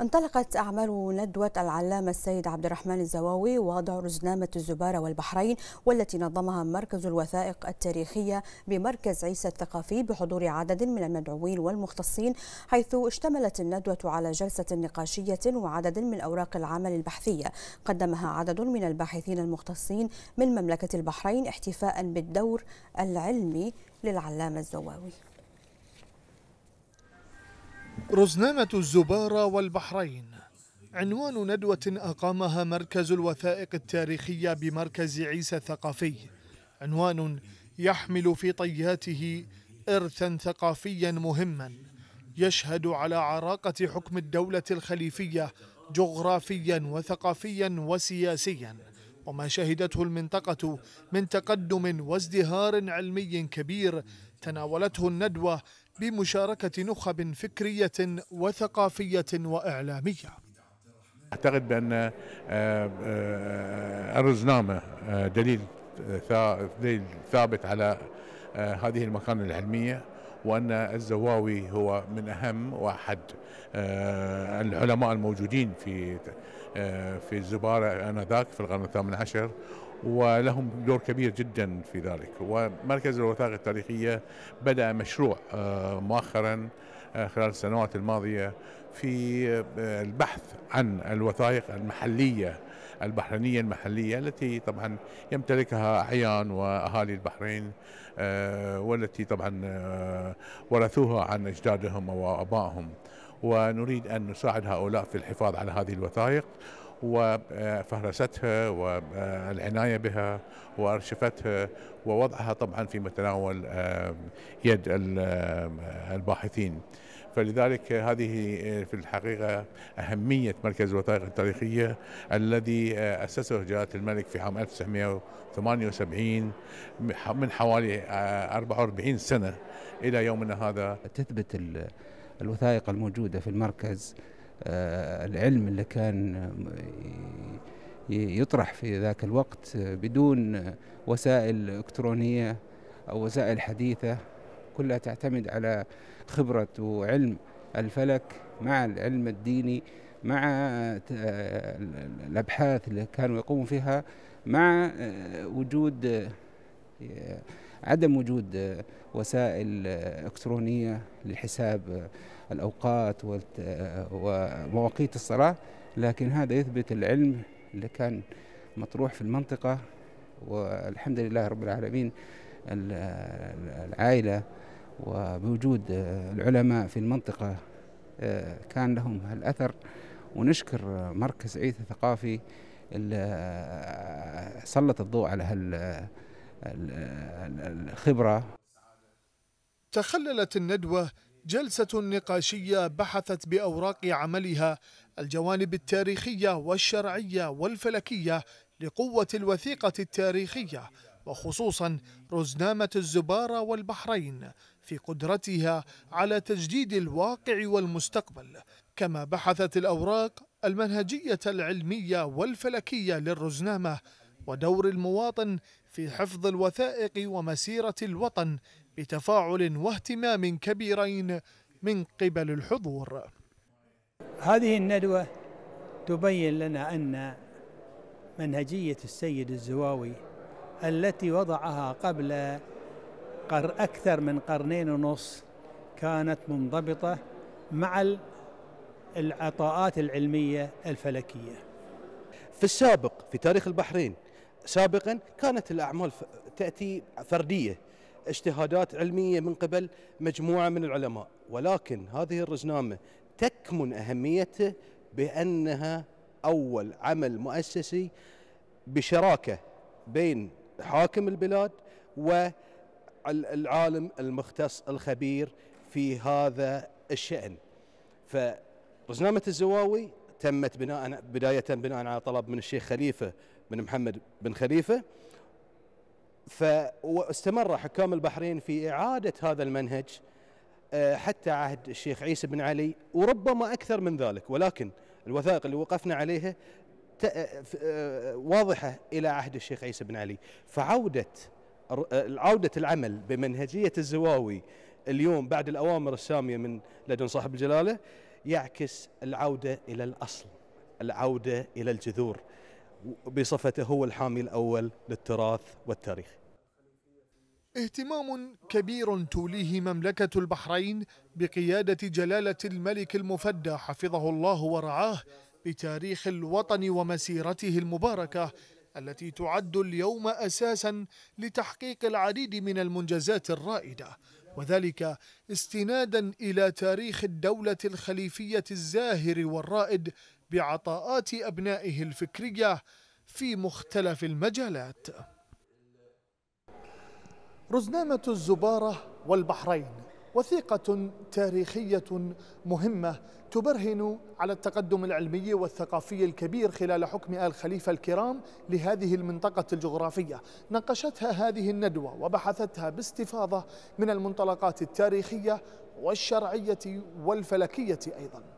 انطلقت أعمال ندوة العلامة السيد عبد الرحمن الزواوي وضع رزنامة الزبارة والبحرين والتي نظمها مركز الوثائق التاريخية بمركز عيسى الثقافي بحضور عدد من المدعوين والمختصين حيث اشتملت الندوة على جلسة نقاشية وعدد من أوراق العمل البحثية قدمها عدد من الباحثين المختصين من مملكة البحرين احتفاء بالدور العلمي للعلامة الزواوي رزنامة الزبارة والبحرين عنوان ندوة أقامها مركز الوثائق التاريخية بمركز عيسى الثقافي عنوان يحمل في طياته إرثا ثقافيا مهما يشهد على عراقة حكم الدولة الخليفية جغرافيا وثقافيا وسياسيا وما شهدته المنطقة من تقدم وازدهار علمي كبير تناولته الندوة بمشاركة نخب فكرية وثقافية وإعلامية أعتقد بأن أرزنامة آه، آه، آه، دليل ثابت على هذه المكانة العلمية وأن الزواوي هو من أهم وأحد العلماء الموجودين في آه، في الزبارة آنذاك في القرن الثامن عشر ولهم دور كبير جدا في ذلك ومركز الوثائق التاريخية بدأ مشروع آه، مؤخرا آه، خلال السنوات الماضية في البحث عن الوثائق المحلية البحرينية المحلية التي طبعا يمتلكها أعيان وأهالي البحرين والتي طبعا ورثوها عن أجدادهم وأبائهم ونريد أن نساعد هؤلاء في الحفاظ على هذه الوثائق وفهرستها والعناية بها وأرشفتها ووضعها طبعا في متناول يد الباحثين فلذلك هذه آه، في الحقيقة أهمية مركز الوثائق التاريخية الذي آه، أسسه جلالة الملك في عام 1978 من حوالي 44 آه، سنة إلى يومنا هذا تثبت الوثائق الموجودة في المركز آه، العلم اللي كان آه، يطرح في ذاك الوقت بدون وسائل إلكترونية أو وسائل حديثة كلها تعتمد على خبرة وعلم الفلك مع العلم الديني مع آه، الأبحاث اللي كانوا يقوموا فيها مع وجود عدم وجود آه، وسائل آه، إلكترونية لحساب آه، الأوقات ومواقيت الصلاة لكن هذا يثبت العلم اللي كان مطروح في المنطقة والحمد لله رب العالمين العائلة وبوجود العلماء في المنطقة كان لهم الأثر ونشكر مركز عيث الثقافي اللي سلط الضوء على هال الخبرة تخللت الندوة جلسة نقاشية بحثت بأوراق عملها الجوانب التاريخية والشرعية والفلكية لقوة الوثيقة التاريخية وخصوصا رزنامة الزبارة والبحرين في قدرتها على تجديد الواقع والمستقبل كما بحثت الأوراق المنهجية العلمية والفلكية للرزنامة ودور المواطن في حفظ الوثائق ومسيرة الوطن بتفاعل واهتمام كبيرين من قبل الحضور هذه الندوة تبين لنا أن منهجية السيد الزواوي التي وضعها قبل قر أكثر من قرنين ونص كانت منضبطة مع العطاءات العلمية الفلكية في السابق في تاريخ البحرين سابقا كانت الاعمال تاتي فرديه اجتهادات علميه من قبل مجموعه من العلماء ولكن هذه الرزنامه تكمن اهميته بانها اول عمل مؤسسي بشراكه بين حاكم البلاد والعالم المختص الخبير في هذا الشان فرزنامه الزواوي تمت بناء بدايه بناء على طلب من الشيخ خليفه بن محمد بن خليفة فاستمر حكام البحرين في إعادة هذا المنهج آه، حتى عهد الشيخ عيسى بن علي وربما أكثر من ذلك ولكن الوثائق اللي وقفنا عليها آه، آه، واضحة إلى عهد الشيخ عيسى بن علي فعودة عودة العمل بمنهجية الزواوي اليوم بعد الأوامر السامية من لدن صاحب الجلالة يعكس العودة إلى الأصل العودة إلى الجذور بصفته هو الحامي الأول للتراث والتاريخ اهتمام كبير توليه مملكة البحرين بقيادة جلالة الملك المفدى حفظه الله ورعاه بتاريخ الوطن ومسيرته المباركة التي تعد اليوم أساسا لتحقيق العديد من المنجزات الرائدة وذلك استنادا إلى تاريخ الدولة الخليفية الزاهر والرائد بعطاءات أبنائه الفكرية في مختلف المجالات رزنامة الزبارة والبحرين وثيقة تاريخية مهمة تبرهن على التقدم العلمي والثقافي الكبير خلال حكم آل خليفة الكرام لهذه المنطقة الجغرافية ناقشتها هذه الندوة وبحثتها باستفاضة من المنطلقات التاريخية والشرعية والفلكية أيضاً